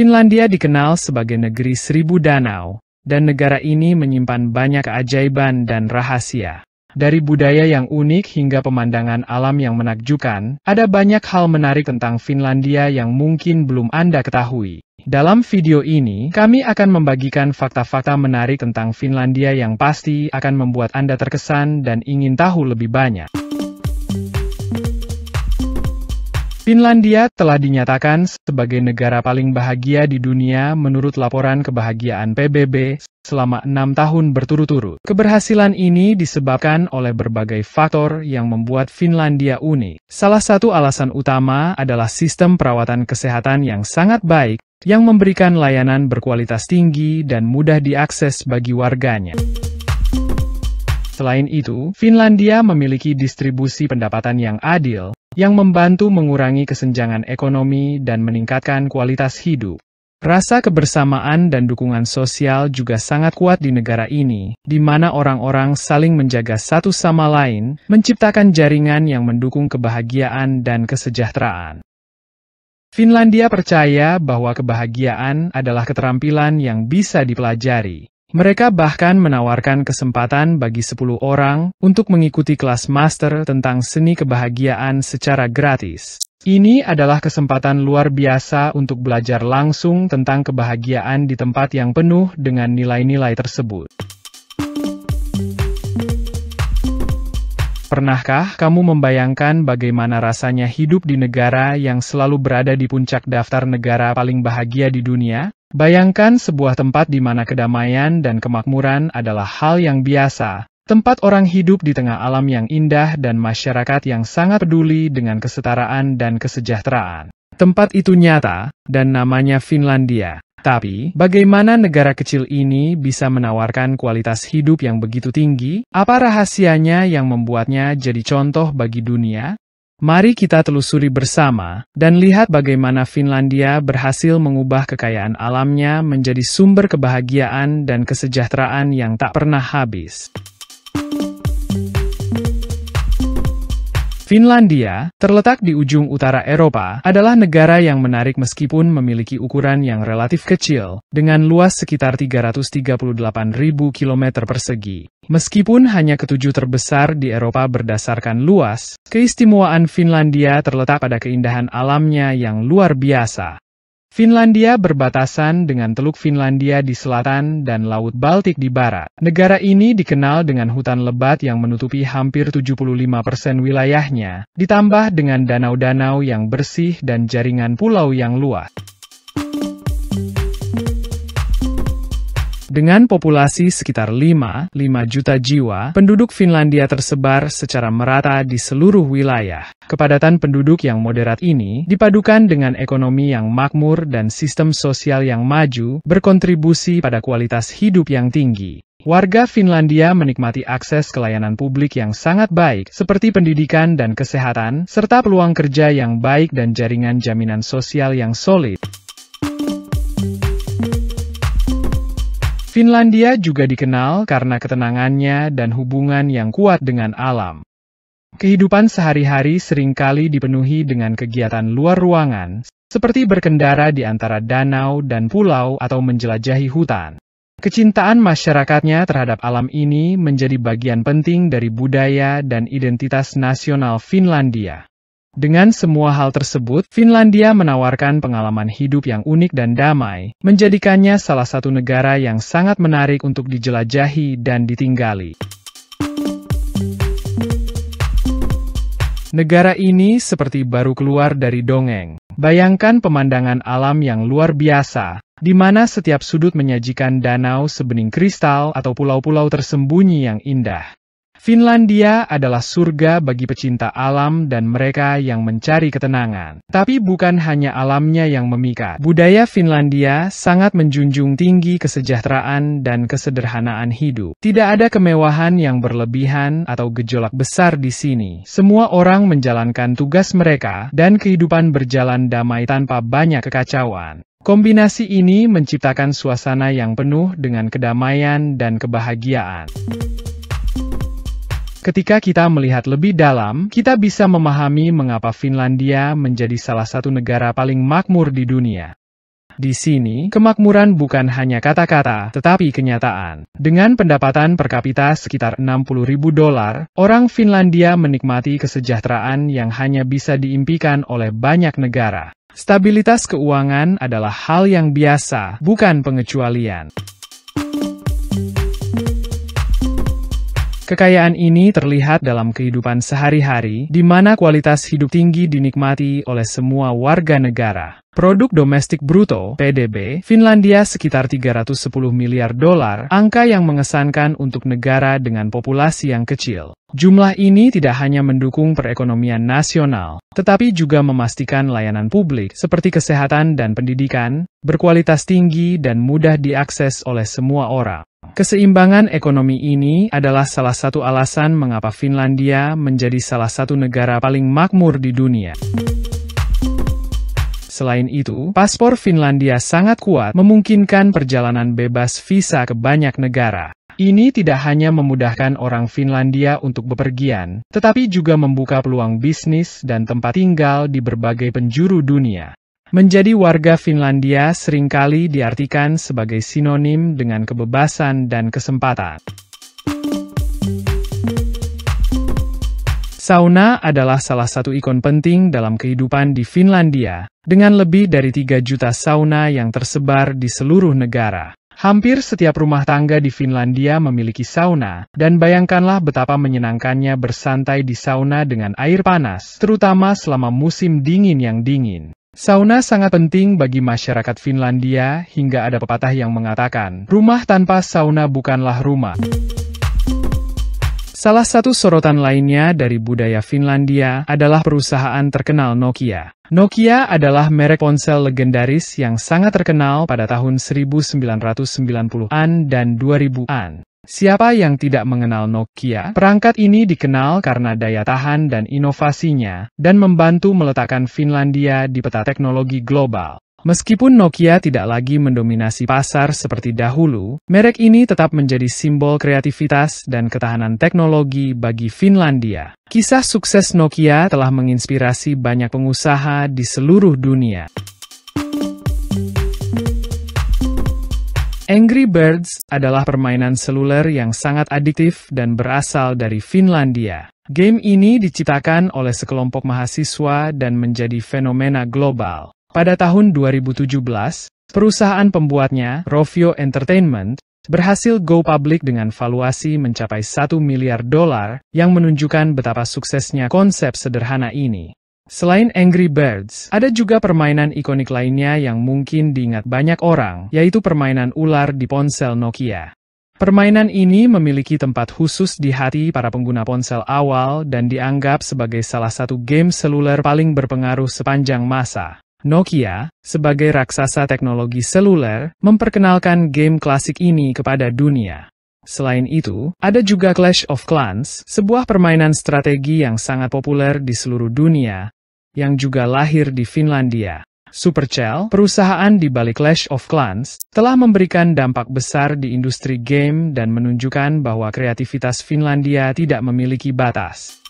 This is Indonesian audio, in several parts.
Finlandia dikenal sebagai negeri seribu danau, dan negara ini menyimpan banyak keajaiban dan rahasia. Dari budaya yang unik hingga pemandangan alam yang menakjubkan, ada banyak hal menarik tentang Finlandia yang mungkin belum Anda ketahui. Dalam video ini, kami akan membagikan fakta-fakta menarik tentang Finlandia yang pasti akan membuat Anda terkesan dan ingin tahu lebih banyak. Finlandia telah dinyatakan sebagai negara paling bahagia di dunia menurut laporan kebahagiaan PBB selama enam tahun berturut-turut. Keberhasilan ini disebabkan oleh berbagai faktor yang membuat Finlandia unik. Salah satu alasan utama adalah sistem perawatan kesehatan yang sangat baik, yang memberikan layanan berkualitas tinggi dan mudah diakses bagi warganya. Selain itu, Finlandia memiliki distribusi pendapatan yang adil, yang membantu mengurangi kesenjangan ekonomi dan meningkatkan kualitas hidup. Rasa kebersamaan dan dukungan sosial juga sangat kuat di negara ini, di mana orang-orang saling menjaga satu sama lain, menciptakan jaringan yang mendukung kebahagiaan dan kesejahteraan. Finlandia percaya bahwa kebahagiaan adalah keterampilan yang bisa dipelajari. Mereka bahkan menawarkan kesempatan bagi 10 orang untuk mengikuti kelas master tentang seni kebahagiaan secara gratis. Ini adalah kesempatan luar biasa untuk belajar langsung tentang kebahagiaan di tempat yang penuh dengan nilai-nilai tersebut. Pernahkah kamu membayangkan bagaimana rasanya hidup di negara yang selalu berada di puncak daftar negara paling bahagia di dunia? Bayangkan sebuah tempat di mana kedamaian dan kemakmuran adalah hal yang biasa, tempat orang hidup di tengah alam yang indah dan masyarakat yang sangat peduli dengan kesetaraan dan kesejahteraan. Tempat itu nyata, dan namanya Finlandia. Tapi, bagaimana negara kecil ini bisa menawarkan kualitas hidup yang begitu tinggi? Apa rahasianya yang membuatnya jadi contoh bagi dunia? Mari kita telusuri bersama dan lihat bagaimana Finlandia berhasil mengubah kekayaan alamnya menjadi sumber kebahagiaan dan kesejahteraan yang tak pernah habis. Finlandia, terletak di ujung utara Eropa, adalah negara yang menarik meskipun memiliki ukuran yang relatif kecil, dengan luas sekitar 338.000 km persegi. Meskipun hanya ketujuh terbesar di Eropa berdasarkan luas, keistimewaan Finlandia terletak pada keindahan alamnya yang luar biasa. Finlandia berbatasan dengan Teluk Finlandia di selatan dan Laut Baltik di barat. Negara ini dikenal dengan hutan lebat yang menutupi hampir 75% wilayahnya, ditambah dengan danau-danau yang bersih dan jaringan pulau yang luas. Dengan populasi sekitar 5,5 juta jiwa, penduduk Finlandia tersebar secara merata di seluruh wilayah. Kepadatan penduduk yang moderat ini dipadukan dengan ekonomi yang makmur dan sistem sosial yang maju, berkontribusi pada kualitas hidup yang tinggi. Warga Finlandia menikmati akses ke layanan publik yang sangat baik, seperti pendidikan dan kesehatan, serta peluang kerja yang baik dan jaringan jaminan sosial yang solid. Finlandia juga dikenal karena ketenangannya dan hubungan yang kuat dengan alam. Kehidupan sehari-hari seringkali dipenuhi dengan kegiatan luar ruangan, seperti berkendara di antara danau dan pulau atau menjelajahi hutan. Kecintaan masyarakatnya terhadap alam ini menjadi bagian penting dari budaya dan identitas nasional Finlandia. Dengan semua hal tersebut, Finlandia menawarkan pengalaman hidup yang unik dan damai, menjadikannya salah satu negara yang sangat menarik untuk dijelajahi dan ditinggali. Negara ini seperti baru keluar dari dongeng. Bayangkan pemandangan alam yang luar biasa, di mana setiap sudut menyajikan danau sebening kristal atau pulau-pulau tersembunyi yang indah. Finlandia adalah surga bagi pecinta alam dan mereka yang mencari ketenangan. Tapi bukan hanya alamnya yang memikat. Budaya Finlandia sangat menjunjung tinggi kesejahteraan dan kesederhanaan hidup. Tidak ada kemewahan yang berlebihan atau gejolak besar di sini. Semua orang menjalankan tugas mereka dan kehidupan berjalan damai tanpa banyak kekacauan. Kombinasi ini menciptakan suasana yang penuh dengan kedamaian dan kebahagiaan. Ketika kita melihat lebih dalam, kita bisa memahami mengapa Finlandia menjadi salah satu negara paling makmur di dunia. Di sini, kemakmuran bukan hanya kata-kata, tetapi kenyataan. Dengan pendapatan per kapita sekitar 60 ribu dolar, orang Finlandia menikmati kesejahteraan yang hanya bisa diimpikan oleh banyak negara. Stabilitas keuangan adalah hal yang biasa, bukan pengecualian. Kekayaan ini terlihat dalam kehidupan sehari-hari, di mana kualitas hidup tinggi dinikmati oleh semua warga negara. Produk domestik bruto (PDB) Finlandia sekitar 310 miliar dolar, angka yang mengesankan untuk negara dengan populasi yang kecil. Jumlah ini tidak hanya mendukung perekonomian nasional, tetapi juga memastikan layanan publik seperti kesehatan dan pendidikan berkualitas tinggi dan mudah diakses oleh semua orang. Keseimbangan ekonomi ini adalah salah satu alasan mengapa Finlandia menjadi salah satu negara paling makmur di dunia. Selain itu, paspor Finlandia sangat kuat memungkinkan perjalanan bebas visa ke banyak negara. Ini tidak hanya memudahkan orang Finlandia untuk bepergian, tetapi juga membuka peluang bisnis dan tempat tinggal di berbagai penjuru dunia. Menjadi warga Finlandia seringkali diartikan sebagai sinonim dengan kebebasan dan kesempatan. Sauna adalah salah satu ikon penting dalam kehidupan di Finlandia, dengan lebih dari 3 juta sauna yang tersebar di seluruh negara, hampir setiap rumah tangga di Finlandia memiliki sauna, dan bayangkanlah betapa menyenangkannya bersantai di sauna dengan air panas, terutama selama musim dingin yang dingin. Sauna sangat penting bagi masyarakat Finlandia, hingga ada pepatah yang mengatakan, rumah tanpa sauna bukanlah rumah. Salah satu sorotan lainnya dari budaya Finlandia adalah perusahaan terkenal Nokia. Nokia adalah merek ponsel legendaris yang sangat terkenal pada tahun 1990-an dan 2000-an. Siapa yang tidak mengenal Nokia? Perangkat ini dikenal karena daya tahan dan inovasinya, dan membantu meletakkan Finlandia di peta teknologi global. Meskipun Nokia tidak lagi mendominasi pasar seperti dahulu, merek ini tetap menjadi simbol kreativitas dan ketahanan teknologi bagi Finlandia. Kisah sukses Nokia telah menginspirasi banyak pengusaha di seluruh dunia. Angry Birds adalah permainan seluler yang sangat adiktif dan berasal dari Finlandia. Game ini diciptakan oleh sekelompok mahasiswa dan menjadi fenomena global. Pada tahun 2017, perusahaan pembuatnya, Rovio Entertainment, berhasil go public dengan valuasi mencapai 1 miliar dolar, yang menunjukkan betapa suksesnya konsep sederhana ini. Selain Angry Birds, ada juga permainan ikonik lainnya yang mungkin diingat banyak orang, yaitu permainan ular di ponsel Nokia. Permainan ini memiliki tempat khusus di hati para pengguna ponsel awal dan dianggap sebagai salah satu game seluler paling berpengaruh sepanjang masa. Nokia, sebagai raksasa teknologi seluler, memperkenalkan game klasik ini kepada dunia. Selain itu, ada juga Clash of Clans, sebuah permainan strategi yang sangat populer di seluruh dunia, yang juga lahir di Finlandia. Supercell, perusahaan di balik Clash of Clans, telah memberikan dampak besar di industri game dan menunjukkan bahwa kreativitas Finlandia tidak memiliki batas.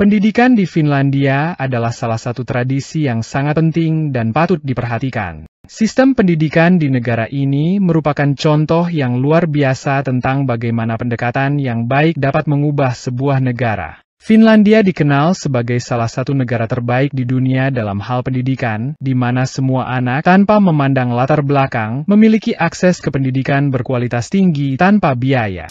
Pendidikan di Finlandia adalah salah satu tradisi yang sangat penting dan patut diperhatikan. Sistem pendidikan di negara ini merupakan contoh yang luar biasa tentang bagaimana pendekatan yang baik dapat mengubah sebuah negara. Finlandia dikenal sebagai salah satu negara terbaik di dunia dalam hal pendidikan, di mana semua anak tanpa memandang latar belakang memiliki akses ke pendidikan berkualitas tinggi tanpa biaya.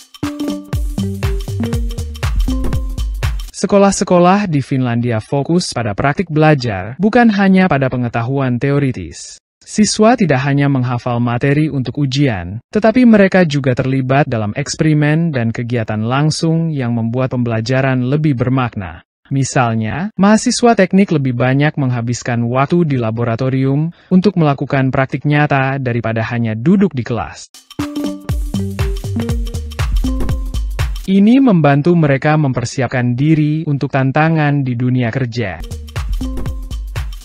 Sekolah-sekolah di Finlandia fokus pada praktik belajar, bukan hanya pada pengetahuan teoritis. Siswa tidak hanya menghafal materi untuk ujian, tetapi mereka juga terlibat dalam eksperimen dan kegiatan langsung yang membuat pembelajaran lebih bermakna. Misalnya, mahasiswa teknik lebih banyak menghabiskan waktu di laboratorium untuk melakukan praktik nyata daripada hanya duduk di kelas. Ini membantu mereka mempersiapkan diri untuk tantangan di dunia kerja.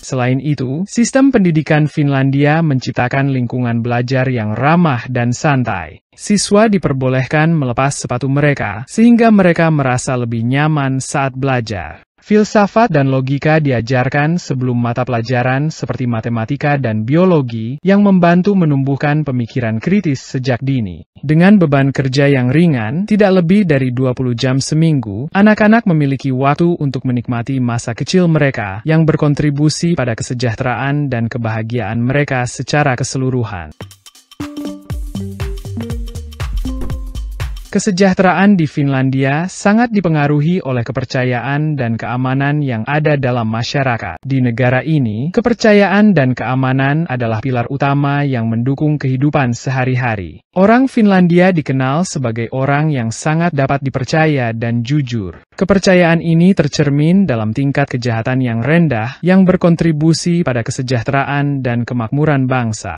Selain itu, sistem pendidikan Finlandia menciptakan lingkungan belajar yang ramah dan santai. Siswa diperbolehkan melepas sepatu mereka, sehingga mereka merasa lebih nyaman saat belajar. Filsafat dan logika diajarkan sebelum mata pelajaran seperti matematika dan biologi yang membantu menumbuhkan pemikiran kritis sejak dini. Dengan beban kerja yang ringan, tidak lebih dari 20 jam seminggu, anak-anak memiliki waktu untuk menikmati masa kecil mereka yang berkontribusi pada kesejahteraan dan kebahagiaan mereka secara keseluruhan. Kesejahteraan di Finlandia sangat dipengaruhi oleh kepercayaan dan keamanan yang ada dalam masyarakat. Di negara ini, kepercayaan dan keamanan adalah pilar utama yang mendukung kehidupan sehari-hari. Orang Finlandia dikenal sebagai orang yang sangat dapat dipercaya dan jujur. Kepercayaan ini tercermin dalam tingkat kejahatan yang rendah yang berkontribusi pada kesejahteraan dan kemakmuran bangsa.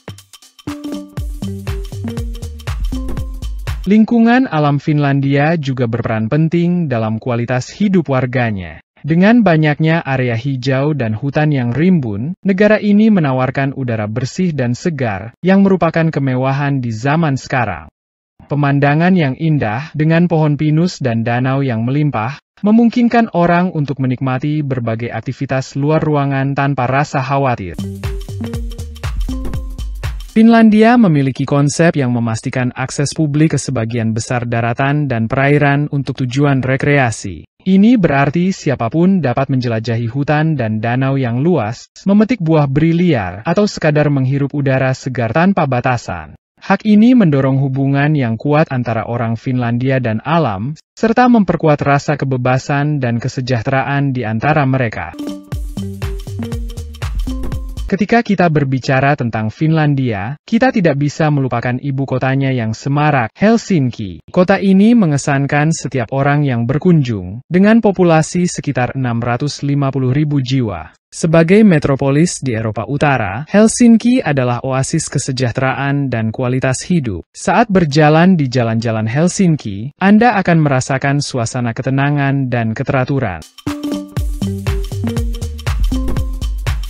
Lingkungan alam Finlandia juga berperan penting dalam kualitas hidup warganya. Dengan banyaknya area hijau dan hutan yang rimbun, negara ini menawarkan udara bersih dan segar, yang merupakan kemewahan di zaman sekarang. Pemandangan yang indah dengan pohon pinus dan danau yang melimpah memungkinkan orang untuk menikmati berbagai aktivitas luar ruangan tanpa rasa khawatir. Finlandia memiliki konsep yang memastikan akses publik ke sebagian besar daratan dan perairan untuk tujuan rekreasi. Ini berarti siapapun dapat menjelajahi hutan dan danau yang luas, memetik buah briliar atau sekadar menghirup udara segar tanpa batasan. Hak ini mendorong hubungan yang kuat antara orang Finlandia dan alam, serta memperkuat rasa kebebasan dan kesejahteraan di antara mereka. Ketika kita berbicara tentang Finlandia, kita tidak bisa melupakan ibu kotanya yang semarak, Helsinki. Kota ini mengesankan setiap orang yang berkunjung, dengan populasi sekitar 650 ribu jiwa. Sebagai metropolis di Eropa Utara, Helsinki adalah oasis kesejahteraan dan kualitas hidup. Saat berjalan di jalan-jalan Helsinki, Anda akan merasakan suasana ketenangan dan keteraturan.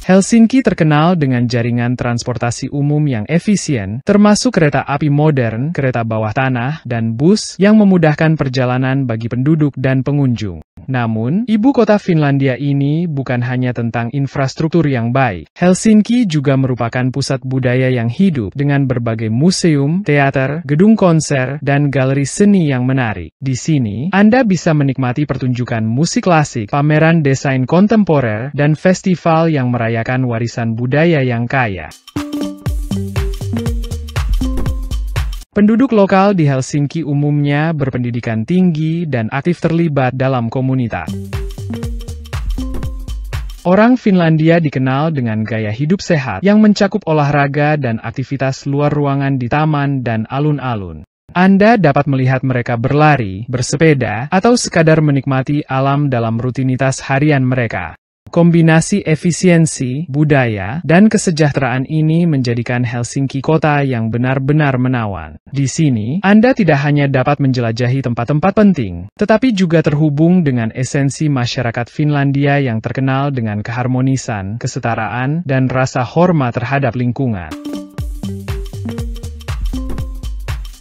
Helsinki terkenal dengan jaringan transportasi umum yang efisien, termasuk kereta api modern, kereta bawah tanah, dan bus yang memudahkan perjalanan bagi penduduk dan pengunjung. Namun, ibu kota Finlandia ini bukan hanya tentang infrastruktur yang baik. Helsinki juga merupakan pusat budaya yang hidup dengan berbagai museum, teater, gedung konser, dan galeri seni yang menarik. Di sini, Anda bisa menikmati pertunjukan musik klasik, pameran desain kontemporer, dan festival yang merayakan warisan budaya yang kaya. Penduduk lokal di Helsinki umumnya berpendidikan tinggi dan aktif terlibat dalam komunitas. Orang Finlandia dikenal dengan gaya hidup sehat yang mencakup olahraga dan aktivitas luar ruangan di taman dan alun-alun. Anda dapat melihat mereka berlari, bersepeda, atau sekadar menikmati alam dalam rutinitas harian mereka. Kombinasi efisiensi, budaya, dan kesejahteraan ini menjadikan Helsinki kota yang benar-benar menawan. Di sini, Anda tidak hanya dapat menjelajahi tempat-tempat penting, tetapi juga terhubung dengan esensi masyarakat Finlandia yang terkenal dengan keharmonisan, kesetaraan, dan rasa hormat terhadap lingkungan.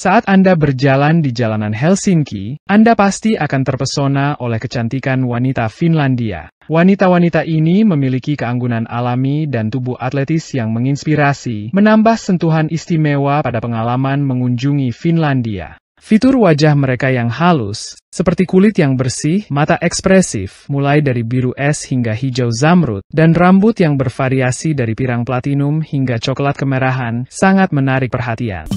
Saat Anda berjalan di jalanan Helsinki, Anda pasti akan terpesona oleh kecantikan wanita Finlandia. Wanita-wanita ini memiliki keanggunan alami dan tubuh atletis yang menginspirasi, menambah sentuhan istimewa pada pengalaman mengunjungi Finlandia. Fitur wajah mereka yang halus, seperti kulit yang bersih, mata ekspresif, mulai dari biru es hingga hijau zamrud, dan rambut yang bervariasi dari pirang platinum hingga coklat kemerahan, sangat menarik perhatian.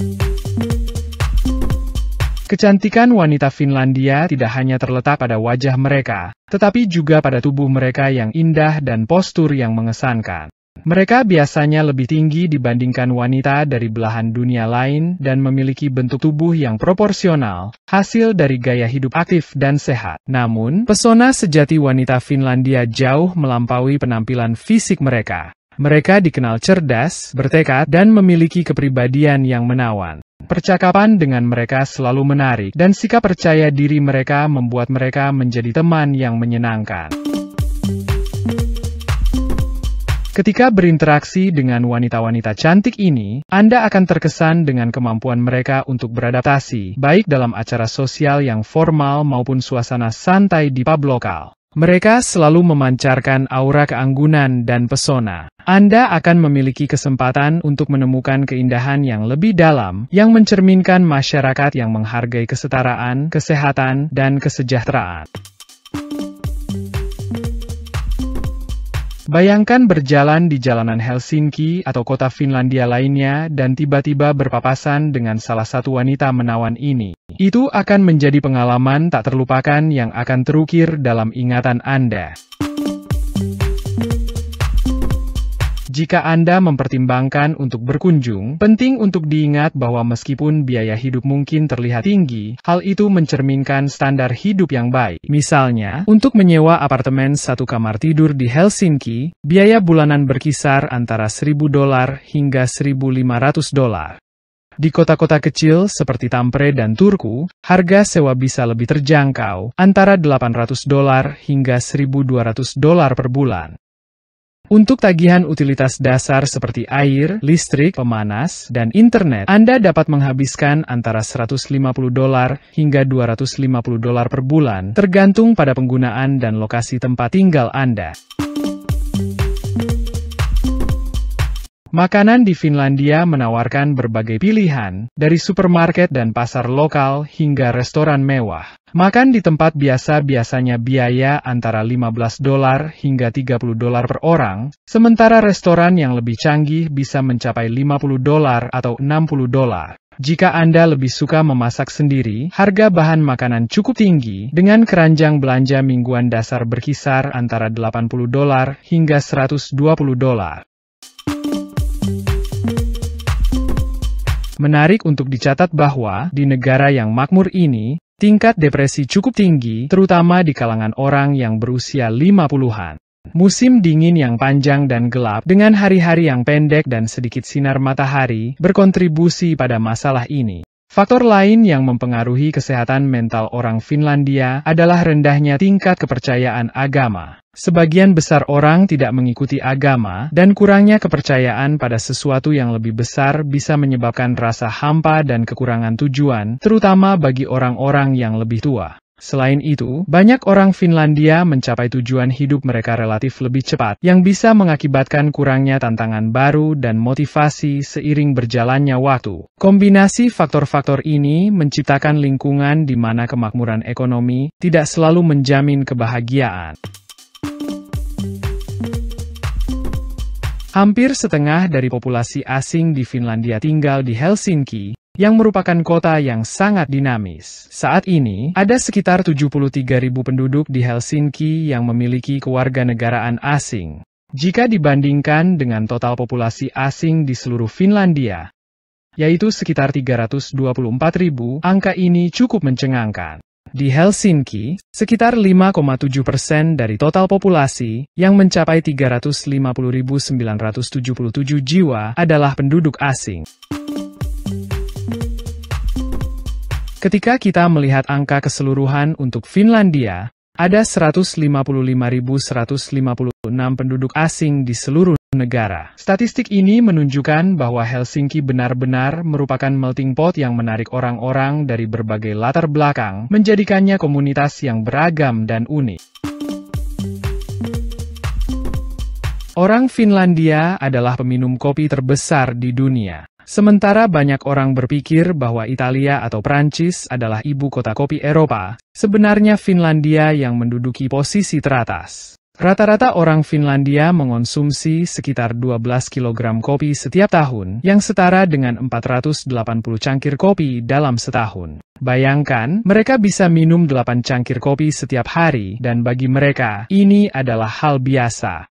Kecantikan wanita Finlandia tidak hanya terletak pada wajah mereka, tetapi juga pada tubuh mereka yang indah dan postur yang mengesankan. Mereka biasanya lebih tinggi dibandingkan wanita dari belahan dunia lain dan memiliki bentuk tubuh yang proporsional, hasil dari gaya hidup aktif dan sehat. Namun, pesona sejati wanita Finlandia jauh melampaui penampilan fisik mereka. Mereka dikenal cerdas, bertekad, dan memiliki kepribadian yang menawan. Percakapan dengan mereka selalu menarik, dan sikap percaya diri mereka membuat mereka menjadi teman yang menyenangkan. Ketika berinteraksi dengan wanita-wanita cantik ini, Anda akan terkesan dengan kemampuan mereka untuk beradaptasi, baik dalam acara sosial yang formal maupun suasana santai di pub lokal. Mereka selalu memancarkan aura keanggunan dan pesona. Anda akan memiliki kesempatan untuk menemukan keindahan yang lebih dalam, yang mencerminkan masyarakat yang menghargai kesetaraan, kesehatan, dan kesejahteraan. Bayangkan berjalan di jalanan Helsinki atau kota Finlandia lainnya dan tiba-tiba berpapasan dengan salah satu wanita menawan ini. Itu akan menjadi pengalaman tak terlupakan yang akan terukir dalam ingatan Anda. Jika Anda mempertimbangkan untuk berkunjung, penting untuk diingat bahwa meskipun biaya hidup mungkin terlihat tinggi, hal itu mencerminkan standar hidup yang baik. Misalnya, untuk menyewa apartemen satu kamar tidur di Helsinki, biaya bulanan berkisar antara 1000 dolar hingga 1500 dolar. Di kota-kota kecil seperti Tampere dan Turku, harga sewa bisa lebih terjangkau, antara 800 dolar hingga 1200 dolar per bulan. Untuk tagihan utilitas dasar seperti air, listrik, pemanas, dan internet, Anda dapat menghabiskan antara 150 dolar hingga 250 dolar per bulan, tergantung pada penggunaan dan lokasi tempat tinggal Anda. Makanan di Finlandia menawarkan berbagai pilihan, dari supermarket dan pasar lokal hingga restoran mewah. Makan di tempat biasa biasanya biaya antara 15 dolar hingga 30 dolar per orang, sementara restoran yang lebih canggih bisa mencapai 50 dolar atau 60 dolar. Jika Anda lebih suka memasak sendiri, harga bahan makanan cukup tinggi, dengan keranjang belanja mingguan dasar berkisar antara 80 dolar hingga 120 dolar. Menarik untuk dicatat bahwa di negara yang makmur ini, tingkat depresi cukup tinggi terutama di kalangan orang yang berusia 50-an. Musim dingin yang panjang dan gelap dengan hari-hari yang pendek dan sedikit sinar matahari berkontribusi pada masalah ini. Faktor lain yang mempengaruhi kesehatan mental orang Finlandia adalah rendahnya tingkat kepercayaan agama. Sebagian besar orang tidak mengikuti agama, dan kurangnya kepercayaan pada sesuatu yang lebih besar bisa menyebabkan rasa hampa dan kekurangan tujuan, terutama bagi orang-orang yang lebih tua. Selain itu, banyak orang Finlandia mencapai tujuan hidup mereka relatif lebih cepat, yang bisa mengakibatkan kurangnya tantangan baru dan motivasi seiring berjalannya waktu. Kombinasi faktor-faktor ini menciptakan lingkungan di mana kemakmuran ekonomi tidak selalu menjamin kebahagiaan. Hampir setengah dari populasi asing di Finlandia tinggal di Helsinki, yang merupakan kota yang sangat dinamis. Saat ini, ada sekitar 73.000 penduduk di Helsinki yang memiliki kewarganegaraan asing. Jika dibandingkan dengan total populasi asing di seluruh Finlandia, yaitu sekitar 324.000, angka ini cukup mencengangkan. Di Helsinki, sekitar 5,7 persen dari total populasi, yang mencapai 350.977 jiwa, adalah penduduk asing. Ketika kita melihat angka keseluruhan untuk Finlandia, ada 155.156 penduduk asing di seluruh negara. Statistik ini menunjukkan bahwa Helsinki benar-benar merupakan melting pot yang menarik orang-orang dari berbagai latar belakang, menjadikannya komunitas yang beragam dan unik. Orang Finlandia adalah peminum kopi terbesar di dunia. Sementara banyak orang berpikir bahwa Italia atau Prancis adalah ibu kota kopi Eropa, sebenarnya Finlandia yang menduduki posisi teratas. Rata-rata orang Finlandia mengonsumsi sekitar 12 kg kopi setiap tahun, yang setara dengan 480 cangkir kopi dalam setahun. Bayangkan, mereka bisa minum 8 cangkir kopi setiap hari, dan bagi mereka, ini adalah hal biasa.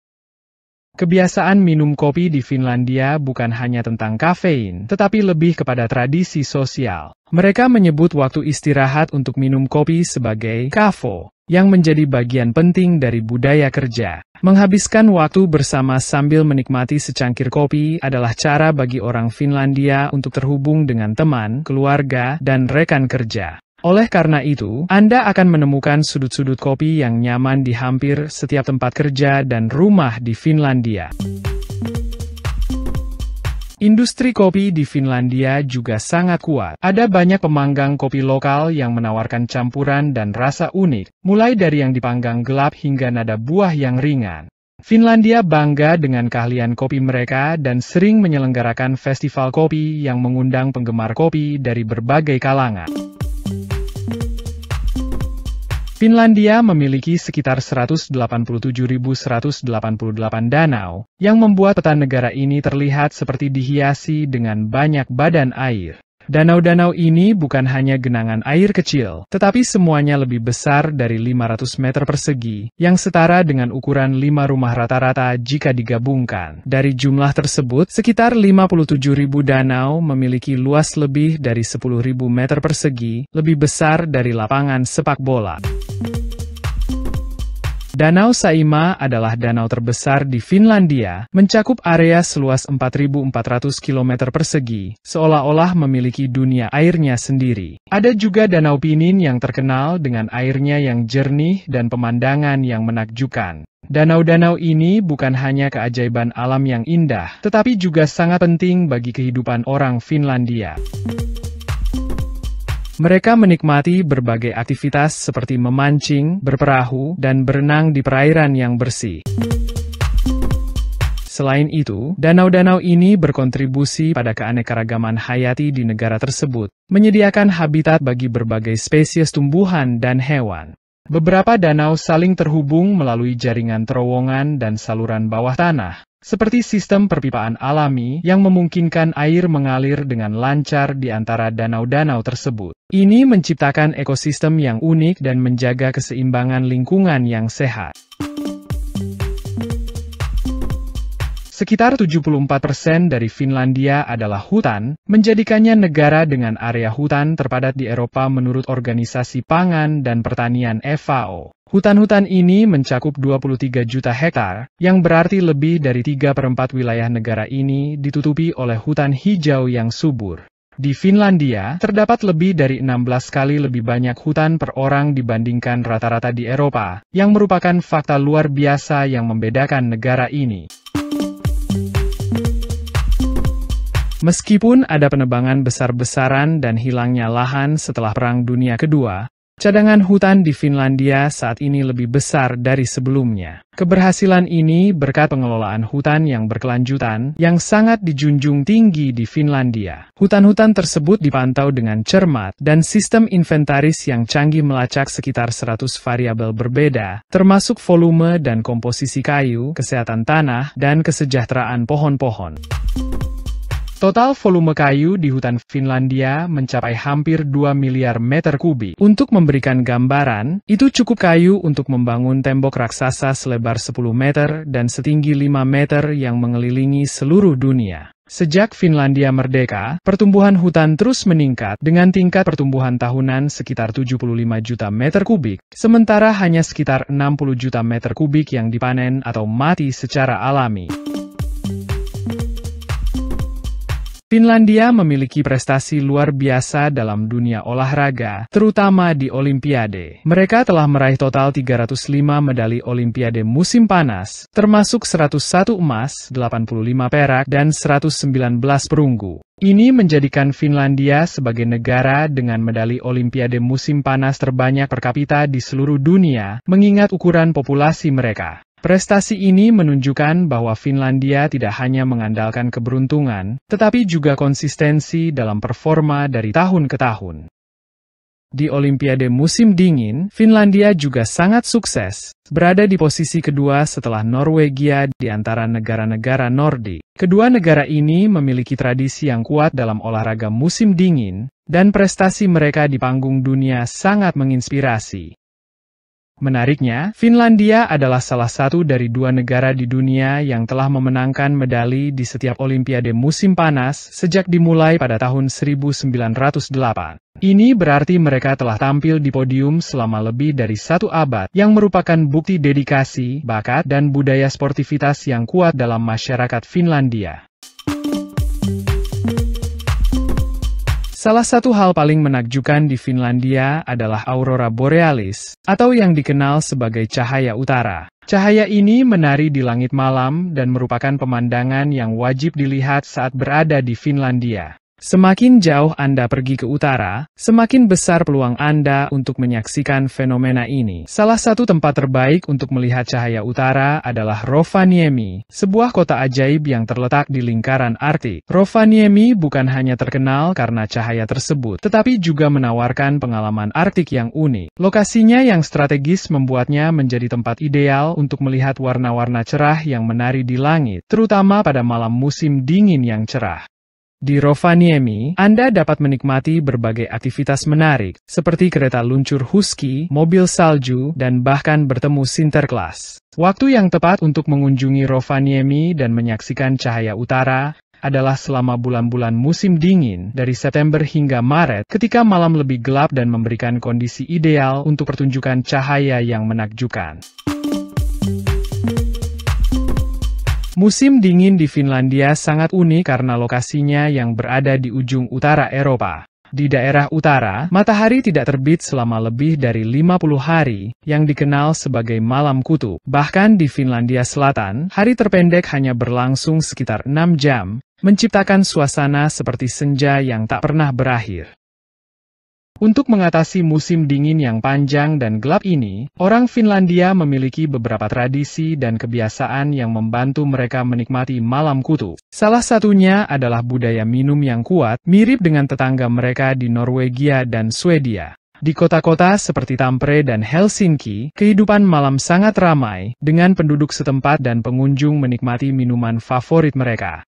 Kebiasaan minum kopi di Finlandia bukan hanya tentang kafein, tetapi lebih kepada tradisi sosial. Mereka menyebut waktu istirahat untuk minum kopi sebagai kafo, yang menjadi bagian penting dari budaya kerja. Menghabiskan waktu bersama sambil menikmati secangkir kopi adalah cara bagi orang Finlandia untuk terhubung dengan teman, keluarga, dan rekan kerja. Oleh karena itu, Anda akan menemukan sudut-sudut kopi yang nyaman di hampir setiap tempat kerja dan rumah di Finlandia. Industri kopi di Finlandia juga sangat kuat. Ada banyak pemanggang kopi lokal yang menawarkan campuran dan rasa unik, mulai dari yang dipanggang gelap hingga nada buah yang ringan. Finlandia bangga dengan keahlian kopi mereka dan sering menyelenggarakan festival kopi yang mengundang penggemar kopi dari berbagai kalangan. Finlandia memiliki sekitar 187.188 danau, yang membuat peta negara ini terlihat seperti dihiasi dengan banyak badan air. Danau-danau ini bukan hanya genangan air kecil, tetapi semuanya lebih besar dari 500 meter persegi, yang setara dengan ukuran 5 rumah rata-rata jika digabungkan. Dari jumlah tersebut, sekitar 57.000 danau memiliki luas lebih dari 10.000 meter persegi, lebih besar dari lapangan sepak bola. Danau Saima adalah danau terbesar di Finlandia, mencakup area seluas 4.400 km persegi, seolah-olah memiliki dunia airnya sendiri. Ada juga Danau Pinin yang terkenal dengan airnya yang jernih dan pemandangan yang menakjubkan. Danau-danau ini bukan hanya keajaiban alam yang indah, tetapi juga sangat penting bagi kehidupan orang Finlandia. Mereka menikmati berbagai aktivitas seperti memancing, berperahu, dan berenang di perairan yang bersih. Selain itu, danau-danau ini berkontribusi pada keanekaragaman hayati di negara tersebut, menyediakan habitat bagi berbagai spesies tumbuhan dan hewan. Beberapa danau saling terhubung melalui jaringan terowongan dan saluran bawah tanah, seperti sistem perpipaan alami yang memungkinkan air mengalir dengan lancar di antara danau-danau tersebut. Ini menciptakan ekosistem yang unik dan menjaga keseimbangan lingkungan yang sehat. Sekitar 74% dari Finlandia adalah hutan, menjadikannya negara dengan area hutan terpadat di Eropa menurut Organisasi Pangan dan Pertanian FAO. Hutan-hutan ini mencakup 23 juta hektar, yang berarti lebih dari 3 per wilayah negara ini ditutupi oleh hutan hijau yang subur. Di Finlandia, terdapat lebih dari 16 kali lebih banyak hutan per orang dibandingkan rata-rata di Eropa, yang merupakan fakta luar biasa yang membedakan negara ini. Meskipun ada penebangan besar-besaran dan hilangnya lahan setelah Perang Dunia Kedua, Cadangan hutan di Finlandia saat ini lebih besar dari sebelumnya. Keberhasilan ini berkat pengelolaan hutan yang berkelanjutan yang sangat dijunjung tinggi di Finlandia. Hutan-hutan tersebut dipantau dengan cermat dan sistem inventaris yang canggih melacak sekitar 100 variabel berbeda, termasuk volume dan komposisi kayu, kesehatan tanah, dan kesejahteraan pohon-pohon. Total volume kayu di hutan Finlandia mencapai hampir 2 miliar meter kubik. Untuk memberikan gambaran, itu cukup kayu untuk membangun tembok raksasa selebar 10 meter dan setinggi 5 meter yang mengelilingi seluruh dunia. Sejak Finlandia merdeka, pertumbuhan hutan terus meningkat dengan tingkat pertumbuhan tahunan sekitar 75 juta meter kubik, sementara hanya sekitar 60 juta meter kubik yang dipanen atau mati secara alami. Finlandia memiliki prestasi luar biasa dalam dunia olahraga, terutama di Olimpiade. Mereka telah meraih total 305 medali Olimpiade musim panas, termasuk 101 emas, 85 perak, dan 119 perunggu. Ini menjadikan Finlandia sebagai negara dengan medali Olimpiade musim panas terbanyak per kapita di seluruh dunia, mengingat ukuran populasi mereka. Prestasi ini menunjukkan bahwa Finlandia tidak hanya mengandalkan keberuntungan, tetapi juga konsistensi dalam performa dari tahun ke tahun. Di Olimpiade musim dingin, Finlandia juga sangat sukses, berada di posisi kedua setelah Norwegia di antara negara-negara Nordik. Kedua negara ini memiliki tradisi yang kuat dalam olahraga musim dingin, dan prestasi mereka di panggung dunia sangat menginspirasi. Menariknya, Finlandia adalah salah satu dari dua negara di dunia yang telah memenangkan medali di setiap Olimpiade musim panas sejak dimulai pada tahun 1908. Ini berarti mereka telah tampil di podium selama lebih dari satu abad, yang merupakan bukti dedikasi, bakat, dan budaya sportivitas yang kuat dalam masyarakat Finlandia. Salah satu hal paling menakjubkan di Finlandia adalah aurora borealis, atau yang dikenal sebagai cahaya utara. Cahaya ini menari di langit malam dan merupakan pemandangan yang wajib dilihat saat berada di Finlandia. Semakin jauh Anda pergi ke utara, semakin besar peluang Anda untuk menyaksikan fenomena ini. Salah satu tempat terbaik untuk melihat cahaya utara adalah Rovaniemi, sebuah kota ajaib yang terletak di lingkaran Arktik. Rovaniemi bukan hanya terkenal karena cahaya tersebut, tetapi juga menawarkan pengalaman Arktik yang unik. Lokasinya yang strategis membuatnya menjadi tempat ideal untuk melihat warna-warna cerah yang menari di langit, terutama pada malam musim dingin yang cerah. Di Rovaniemi, Anda dapat menikmati berbagai aktivitas menarik, seperti kereta luncur Husky, mobil salju, dan bahkan bertemu Sinterklas. Waktu yang tepat untuk mengunjungi Rovaniemi dan menyaksikan cahaya utara adalah selama bulan-bulan musim dingin dari September hingga Maret ketika malam lebih gelap dan memberikan kondisi ideal untuk pertunjukan cahaya yang menakjubkan. Musim dingin di Finlandia sangat unik karena lokasinya yang berada di ujung utara Eropa. Di daerah utara, matahari tidak terbit selama lebih dari 50 hari, yang dikenal sebagai malam kutu. Bahkan di Finlandia Selatan, hari terpendek hanya berlangsung sekitar 6 jam, menciptakan suasana seperti senja yang tak pernah berakhir. Untuk mengatasi musim dingin yang panjang dan gelap ini, orang Finlandia memiliki beberapa tradisi dan kebiasaan yang membantu mereka menikmati malam kutu. Salah satunya adalah budaya minum yang kuat, mirip dengan tetangga mereka di Norwegia dan Swedia. Di kota-kota seperti Tampere dan Helsinki, kehidupan malam sangat ramai, dengan penduduk setempat dan pengunjung menikmati minuman favorit mereka.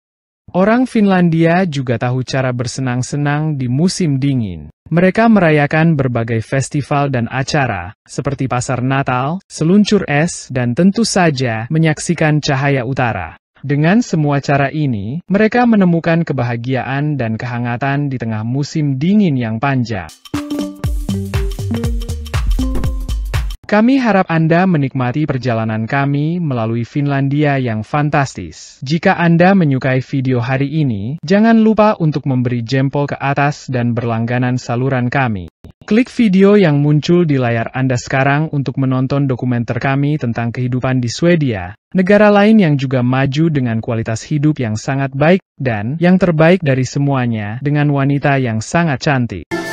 Orang Finlandia juga tahu cara bersenang-senang di musim dingin. Mereka merayakan berbagai festival dan acara, seperti pasar Natal, seluncur es, dan tentu saja menyaksikan cahaya utara. Dengan semua cara ini, mereka menemukan kebahagiaan dan kehangatan di tengah musim dingin yang panjang. Kami harap Anda menikmati perjalanan kami melalui Finlandia yang fantastis. Jika Anda menyukai video hari ini, jangan lupa untuk memberi jempol ke atas dan berlangganan saluran kami. Klik video yang muncul di layar Anda sekarang untuk menonton dokumenter kami tentang kehidupan di Swedia, negara lain yang juga maju dengan kualitas hidup yang sangat baik, dan yang terbaik dari semuanya dengan wanita yang sangat cantik.